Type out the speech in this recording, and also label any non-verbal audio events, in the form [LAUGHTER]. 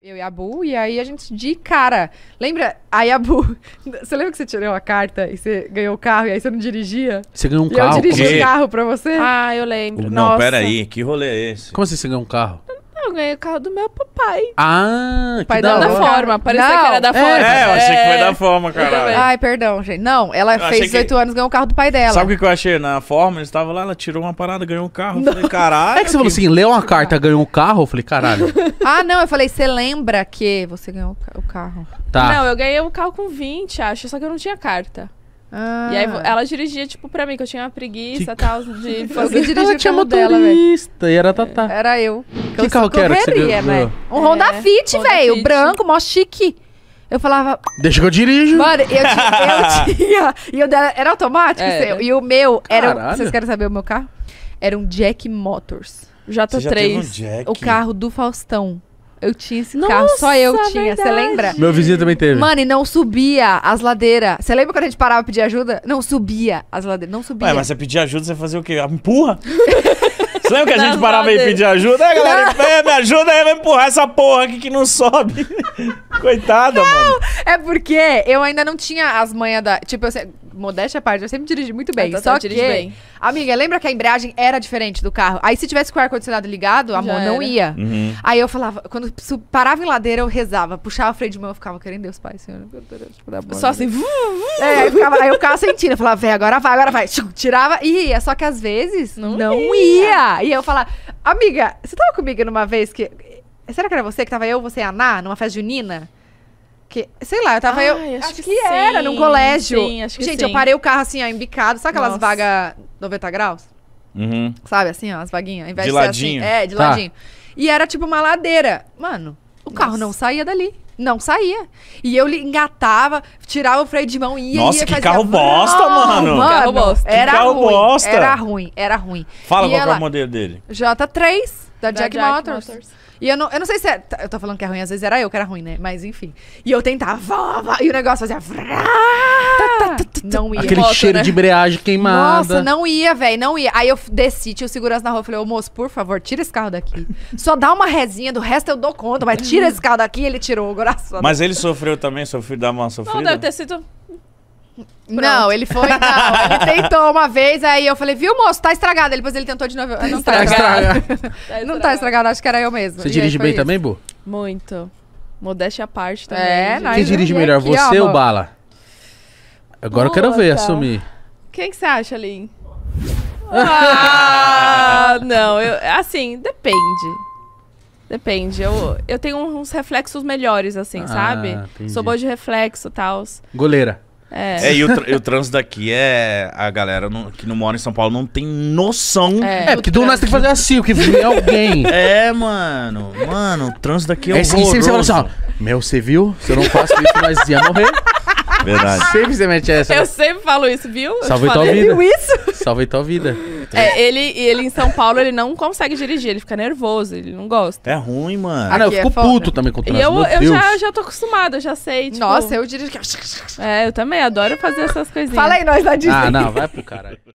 Eu e a Bu, e aí a gente de cara. Lembra? Aí a Bu. [LAUGHS] Você lembra que você tirou a carta e você ganhou o carro e aí você não dirigia? Você ganhou um e carro? Eu dirigi o um carro pra você? Ah, eu lembro. Não, Nossa. peraí, que rolê é esse? Como assim você ganhou um carro? eu ganhei o carro do meu papai. Ah, o pai que da da forma. Parecia não. que era da forma. É, eu achei que foi é. da forma, caralho. Ai, perdão, gente. Não, ela eu fez 18 que... anos ganhou o carro do pai dela. Sabe o que eu achei? Na forma, eles estavam lá, ela tirou uma parada, ganhou um carro. Eu falei, caralho. É que você falou assim, leu uma carta, ganhou um carro? Eu falei, caralho. [LAUGHS] ah, não, eu falei, você lembra que você ganhou o carro? Tá. Não, eu ganhei o carro com 20, acho, só que eu não tinha carta. Ah. E aí ah. ela dirigia, tipo, pra mim, que eu tinha uma preguiça e tal, de [LAUGHS] fazer ela tinha o dela, velho. E era a Tatá. Era eu. Que carro que era? Que você... né? Um Honda é, Fit, velho. Branco, mó chique. Eu falava. Deixa que eu dirijo. Mano, eu, [LAUGHS] eu tinha. E dela era automático, é. seu, E o meu era. Vocês querem saber o meu carro? Era um Jack Motors. J3. Um o carro do Faustão. Eu tinha esse Nossa, carro, só eu tinha, é você lembra? Meu vizinho também teve. Mano, e não subia as ladeiras. Você lembra quando a gente parava pra pedir ajuda? Não subia as ladeiras, não subia. Ué, mas você pedir ajuda, você fazia o quê? Empurra? [LAUGHS] Você lembra que a gente parava e pedia ajuda? É, galera, me ajuda aí, vai empurrar essa porra aqui que não sobe. [LAUGHS] Coitada, não, mano. É porque eu ainda não tinha as manhas da. Tipo, eu, modéstia à parte, eu sempre dirigi muito bem. É, só que, bem. amiga, lembra que a embreagem era diferente do carro? Aí se tivesse com o ar-condicionado ligado, a mão não ia. Uhum. Aí eu falava, quando parava em ladeira, eu rezava, puxava o freio de mão, eu ficava, querendo Deus, Pai, Senhor, meu Deus, Só assim, vum, vum. É, eu ficava, aí eu ficava sentindo, eu falava, véi, agora vai, agora vai. Tirava e ia, só que às vezes não, não ia. ia. E eu falava, amiga, você tava comigo numa vez que... Será que era você que tava eu, você e a Ná, numa festa junina? Que, sei lá, eu tava. eu, acho, acho que, que era, num colégio. Sim, acho que Gente, sim. eu parei o carro assim, ó, embicado. Sabe aquelas vagas 90 graus? Uhum. Sabe assim, ó, as vaguinhas? Ao invés de, de assim, ladinho. Assim, é, de tá. ladinho. E era tipo uma ladeira. Mano, o carro Nossa. não saía dali. Não saía. E eu engatava, tirava o freio de mão e ia. Nossa, ia, que fazia... carro bosta, não, mano. mano. Carro bosta. Era que carro ruim, bosta. Era ruim, era ruim. Fala e qual é ela... é o modelo dele. J3, da, da Jack, Jack Motors. Motors. E eu não, eu não sei se é, tá, Eu tô falando que é ruim, às vezes era eu que era ruim, né? Mas enfim. E eu tentava. E o negócio fazia. Tá, tá, tá, não ia. Aquele cheiro né? de embreagem queimada. Nossa, não ia, velho, não ia. Aí eu desci, tinha o segurança na rua, falei, ô moço, por favor, tira esse carro daqui. Só dá uma resinha, do resto eu dou conta, mas tira esse carro daqui, ele tirou o coração. Mas ele sofreu também, sofreu, dá uma sofrida? Não, deve ter sido... Pronto. Não, ele foi. Não, ele [LAUGHS] tentou uma vez, aí eu falei, viu, moço, tá estragado. Ele, depois ele tentou de novo. Ah, tá [LAUGHS] tá não tá, estragado. Tá estragado. Não tá estragado, acho que era eu mesmo. Você dirige bem isso. também, Bu? Muito. Modéstia à parte também. É, né? Quem dirige melhor, aqui, você ó, ou Bala? Agora Puta. eu quero ver assumir. Quem que você acha, Lin? Ah! ah, não, eu, assim, depende. Depende. Eu, eu tenho uns reflexos melhores, assim, ah, sabe? Entendi. Sou boa de reflexo e tal. Goleira. É. é, e o, tr o trânsito daqui é. A galera não, que não mora em São Paulo não tem noção. É, é porque do nada tem que fazer assim, que vem é alguém. [LAUGHS] É, mano. Mano, o trânsito daqui é, é horroroso. E sempre você fala assim, ó. Meu, você viu? Se eu não faço isso, nós ia morrer. Verdade. Sempre você mete essa. Né? Eu sempre falo isso, viu? salvei tua vida. Viu isso? Salvei tua vida. É, ele, ele em São Paulo, ele não consegue dirigir, ele fica nervoso, ele não gosta. É ruim, mano. Ah, não, eu é fico puto também com o E eu, meu eu Deus. já, já tô acostumado eu já sei. Tipo, Nossa, eu dirijo. É, eu também adoro fazer essas coisinhas. Fala aí, nós da Disney. Ah, não, vai pro caralho.